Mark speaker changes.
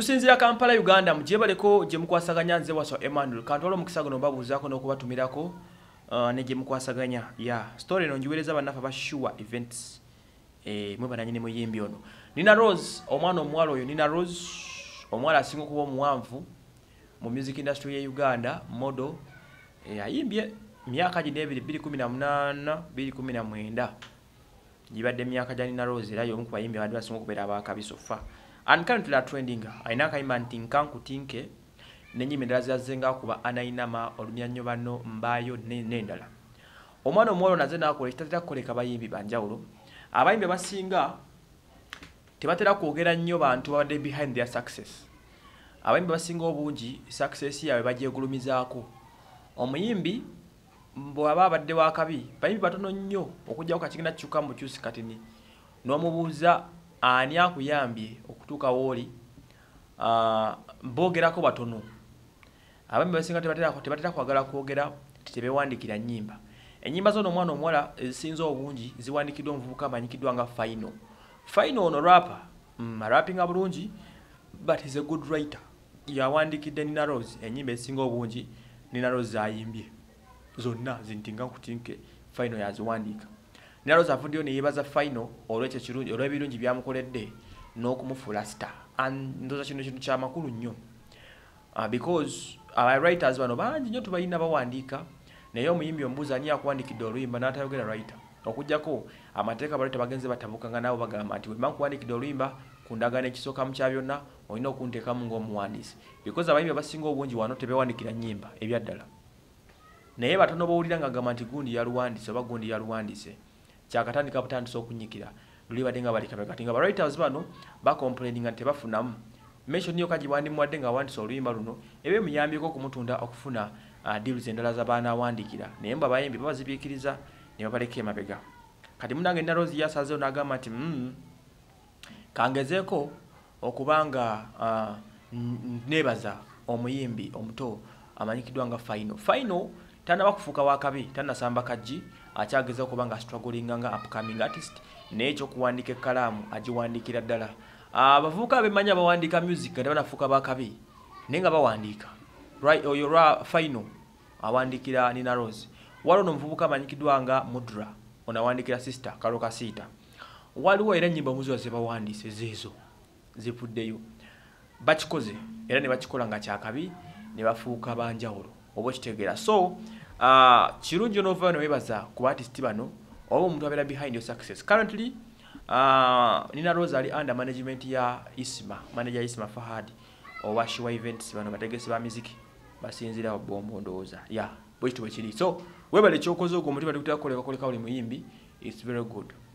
Speaker 1: tusinzira kampala uganda mugyebaleko gyemukwasaganya nze waswa emmanuel kantwala omukisa guno mbabuuzaako n'okubatumirako uh, negyemukwasaganya ya story eno ngiweereza bannafe ba shuwa events eh, mwebananyini muyimbi ono nina rose omwana omuwala oyo nina rose omuwala asinga okuba omuwanvu mu music industry ye uganda modo eh, ayimbye myaka gi nebiri 218 219 gibadde emyaka gya nina rose era yomukubayimbi abantu basinga okubeera abakabisofa And currently are trending. Aina kaima ntinkanku tinke. Nenye mendelazi ya zenga kuba anainama. Olumia nyobano mbayo nendala. Omano mwono na zena kule. Itatila kule kaba imbi banja ulo. Aba imbi masinga. Tebatila kugela nyoba antuwa de behind their success. Aba imbi masinga obu unji. Success ya webaji ugulumiza ako. Omuyimbi. Mbo haba abade wakabi. Ba imbi batono nyo. Okuja uka chikina chuka mbuchusi katini. Nwamubuza. Ani ya kuyambi. okutuuka wooli ah, boogerako batono abami basinga tebatera kwagala kwogera titebewandikira nyimba enyimba zona omwana omuwala ezisinza eh, obungi ziwandikiddwa omuvubuka amanyikiddwa nga faino faino ono rapa mm, arapinga bulungi but is a good writer yawandikidde nina rose enyimba ezisinga obungi nina rose ayimbye zonna zintinga nkutinke faino yaziwandiika nina rose avuddeyo neyeebaza faino olwekyo kirungi olw'ebirungi byamukoledde n'okumufulasita ndoza kino kintu kyamakulu nnyo ah, because abawriters ah, bano bangi nnyo tubalina bawandiika naye omuyimbi ombuuza ani akuwandikidde oluyimba n'atayogera writer okujjako amateeka abalwaita bagenze batabukanga nabo bagamba nti wemba nkuwandikidde oluyimba kundagana ekisookamu kya byonna olina okunteekamu ngaomuwandiisi because abayimbi abasinga obungi wano tebewandikira nnyimba ebyaddala naye batono bowulira nga agamba nti gundi yaluwandise oba gundi yaluwandise kyakatandika butandisa okunyikira libadenga bali kabaka tinga writers bano bakomplaininga tebafunamu mention niyo kajiwandi mwadde nga wandi so luyimba runo ebe muyambiko okumutunda okufuna uh, deals endala za bana wandikira naye mba bayimbi babazibikiriza ne babaleke mabega kati munange na Rose yasaze onaga mati mm, mm kangezeko okubanga uh, ah, nebaza omuyimbi omuto amanyikidwa nga final final tanaba kufuuka wakabi tanasamba kajji akyagezao kuba nga struggling nga upcoming artist n'ekyokuwandika ekkalaamu agiwandiikira ddala abavubuka abemanyi abawandiika music nga tebanafuuka bakabi naye nga bawandiika oyo lwa final awandiikira nina rose waliwo noomuvubuka amanyikiddwa nga mudra onawandiikira sister kalokasiita waliwo era ennyimba omuziwa ze bawandiise zeezo zivuddeyo bakikoze era ne bakikola nga kyakabi ne bafuuka banjawulo oba okitegeera so uh, kirungi onovayo newebaza ku artisti bano oba omuntu abeera behind your success currently uh, nina rose ali under management ya isma manager isma fahad owa shiwa events bano bategesi ba miziki basinzira bombo ndowooza ya bwekitu bwekiri so webala ekyokoze ogwo omutima tegutakolekakoleka oli muyimbi its very good